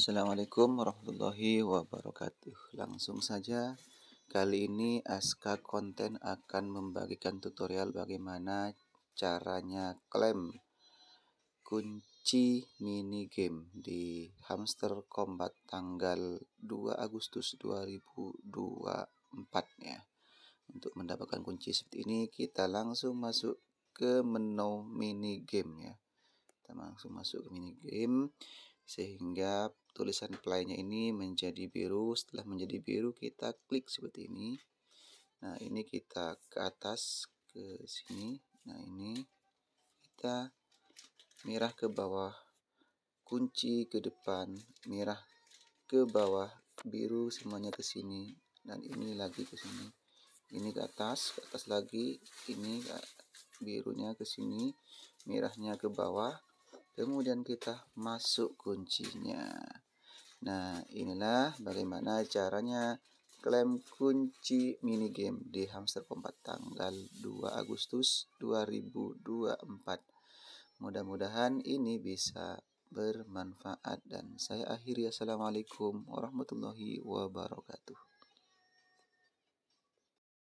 Assalamualaikum warahmatullahi wabarakatuh. Langsung saja, kali ini Aska Konten akan membagikan tutorial bagaimana caranya klaim kunci mini game di Hamster Combat tanggal 2 Agustus 2024 ya. Untuk mendapatkan kunci seperti ini, kita langsung masuk ke menu mini game ya. Kita langsung masuk ke mini game sehingga tulisan playnya ini menjadi biru setelah menjadi biru kita klik seperti ini nah ini kita ke atas ke sini nah ini kita merah ke bawah kunci ke depan merah ke bawah biru semuanya ke sini dan ini lagi ke sini ini ke atas ke atas lagi ini ke, birunya ke sini merahnya ke bawah kemudian kita masuk kuncinya Nah, inilah bagaimana caranya klaim kunci minigame di Hamster Kompat tanggal 2 Agustus 2024. Mudah-mudahan ini bisa bermanfaat dan saya akhiri assalamualaikum warahmatullahi wabarakatuh.